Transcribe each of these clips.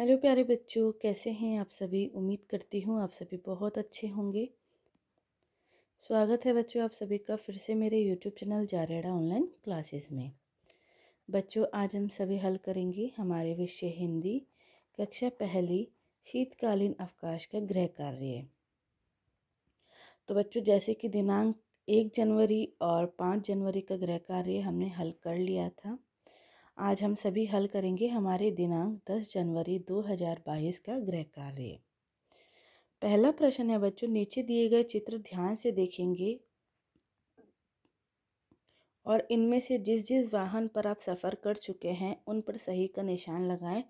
Hello प्यारे बच्चों कैसे हैं आप सभी उम्मीद करती हूँ आप सभी बहुत अच्छे होंगे स्वागत है बच्चों आप सभी का फिर से मेरे यूट्यूब चैनल जारेड़ा ऑनलाइन क्लासेस में बच्चों आज हम सभी हल करेंगे हमारे विषय हिंदी कक्षा पहली शीतकालीन अवकाश का गृह कार्य तो बच्चों जैसे कि दिनांक एक जनवरी और पाँच जनवरी का गृह कार्य हमने हल कर लिया था आज हम सभी हल करेंगे हमारे दिनांक 10 जनवरी 2022 का गृह कार्य पहला प्रश्न है बच्चों नीचे दिए गए चित्र ध्यान से देखेंगे और इनमें से जिस जिस वाहन पर आप सफ़र कर चुके हैं उन पर सही का निशान लगाएं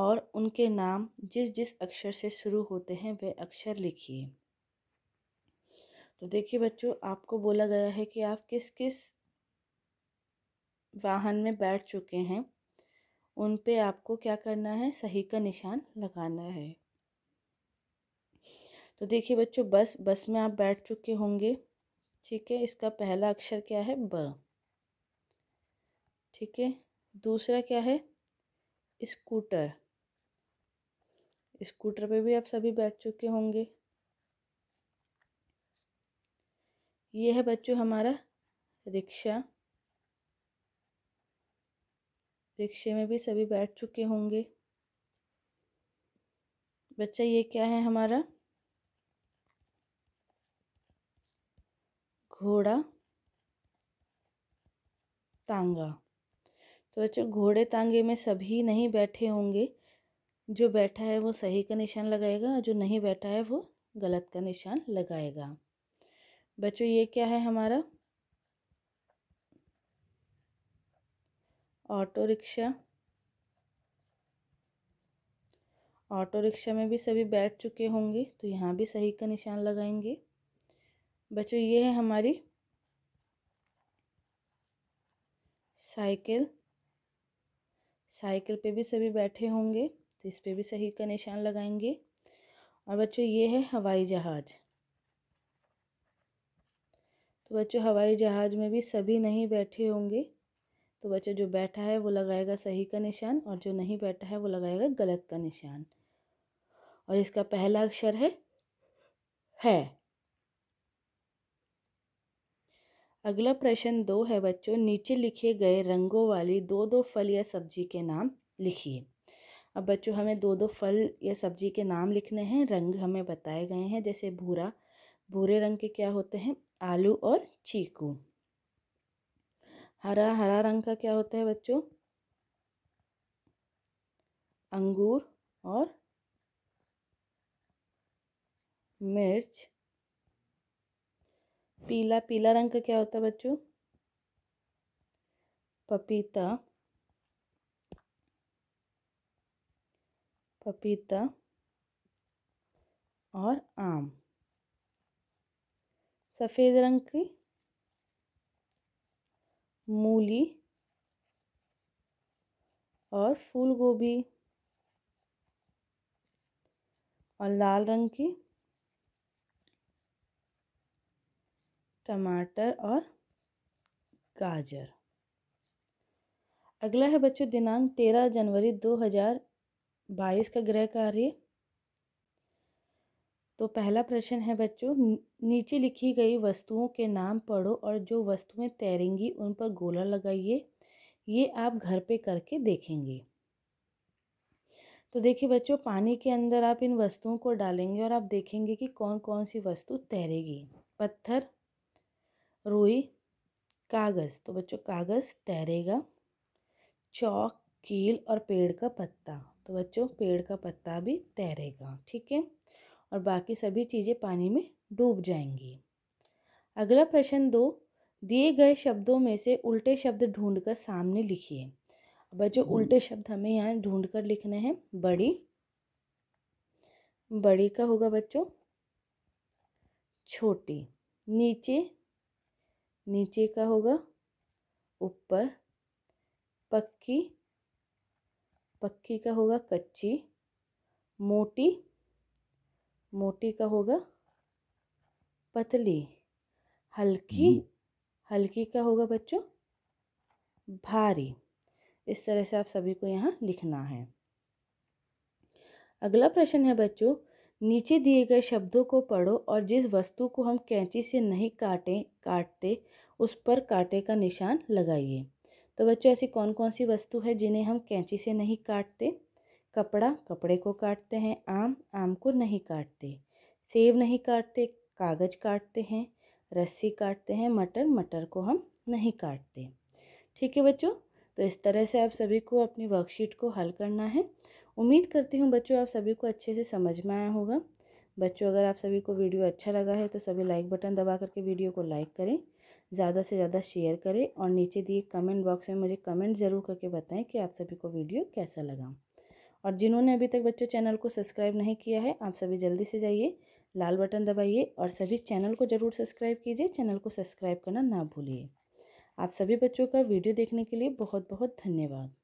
और उनके नाम जिस जिस अक्षर से शुरू होते हैं वे अक्षर लिखिए तो देखिए बच्चों आपको बोला गया है कि आप किस किस वाहन में बैठ चुके हैं उन पे आपको क्या करना है सही का निशान लगाना है तो देखिए बच्चों बस बस में आप बैठ चुके होंगे ठीक है इसका पहला अक्षर क्या है ब ठीक है दूसरा क्या है स्कूटर स्कूटर पे भी आप सभी बैठ चुके होंगे ये है बच्चों हमारा रिक्शा रिक्शे में भी सभी बैठ चुके होंगे बच्चा ये क्या है हमारा घोड़ा तांगा तो बच्चों घोड़े तांगे में सभी नहीं बैठे होंगे जो बैठा है वो सही का निशान लगाएगा जो नहीं बैठा है वो गलत का निशान लगाएगा बच्चों ये क्या है हमारा ऑटो रिक्शा ऑटो रिक्शा में भी सभी बैठ चुके होंगे तो यहाँ भी सही का निशान लगाएंगे बच्चों ये है हमारी साइकिल साइकिल पे भी सभी बैठे होंगे तो इस पर भी सही का निशान लगाएंगे और बच्चों ये है हवाई जहाज़ तो बच्चों हवाई जहाज़ में भी सभी नहीं बैठे होंगे तो बच्चा जो बैठा है वो लगाएगा सही का निशान और जो नहीं बैठा है वो लगाएगा गलत का निशान और इसका पहला अक्षर है है अगला प्रश्न दो है बच्चों नीचे लिखे गए रंगों वाली दो दो फल या सब्जी के नाम लिखिए अब बच्चों हमें दो दो फल या सब्जी के नाम लिखने हैं रंग हमें बताए गए हैं जैसे भूरा भूरे रंग के क्या होते हैं आलू और चीकू हरा हरा रंग का क्या होता है बच्चों अंगूर और मिर्च पीला पीला रंग का क्या होता है बच्चों पपीता पपीता और आम सफ़ेद रंग की मूली और फूल गोभी और लाल रंग की टमाटर और गाजर अगला है बच्चों दिनांक तेरह जनवरी दो हज़ार बाईस का गृह कार्य तो पहला प्रश्न है बच्चों नीचे लिखी गई वस्तुओं के नाम पढ़ो और जो वस्तुएं तैरेंगी उन पर गोला लगाइए ये आप घर पे करके देखेंगे तो देखिए बच्चों पानी के अंदर आप इन वस्तुओं को डालेंगे और आप देखेंगे कि कौन कौन सी वस्तु तैरेगी पत्थर रुई कागज़ तो बच्चों कागज़ तैरेगा चौक कील और पेड़ का पत्ता तो बच्चों पेड़ का पत्ता भी तैरेगा ठीक है और बाकी सभी चीज़ें पानी में डूब जाएंगी अगला प्रश्न दो दिए गए शब्दों में से उल्टे शब्द ढूंढकर सामने लिखिए बच्चों हम्म। उल्टे शब्द हमें यहाँ ढूंढकर लिखने हैं बड़ी बड़ी का होगा बच्चों छोटी नीचे नीचे का होगा ऊपर पक्की पक्की का होगा कच्ची मोटी मोटी का होगा पतली हल्की हल्की का होगा बच्चों भारी इस तरह से आप सभी को यहाँ लिखना है अगला प्रश्न है बच्चों नीचे दिए गए शब्दों को पढ़ो और जिस वस्तु को हम कैंची से नहीं काटे काटते उस पर काटे का निशान लगाइए तो बच्चों ऐसी कौन कौन सी वस्तु है जिन्हें हम कैंची से नहीं काटते कपड़ा कपड़े को काटते हैं आम आम को नहीं काटते सेब नहीं काटते कागज़ काटते हैं रस्सी काटते हैं मटर मटर को हम नहीं काटते ठीक है बच्चों तो इस तरह से आप सभी को अपनी वर्कशीट को हल करना है उम्मीद करती हूँ बच्चों आप सभी को अच्छे से समझ में आया होगा बच्चों अगर आप सभी को वीडियो अच्छा लगा है तो सभी लाइक बटन दबा करके वीडियो को लाइक करें ज़्यादा से ज़्यादा शेयर करें और नीचे दिए कमेंट बॉक्स में मुझे कमेंट ज़रूर करके बताएं कि आप सभी को वीडियो कैसा लगा और जिन्होंने अभी तक बच्चों चैनल को सब्सक्राइब नहीं किया है आप सभी जल्दी से जाइए लाल बटन दबाइए और सभी चैनल को ज़रूर सब्सक्राइब कीजिए चैनल को सब्सक्राइब करना ना भूलिए आप सभी बच्चों का वीडियो देखने के लिए बहुत बहुत धन्यवाद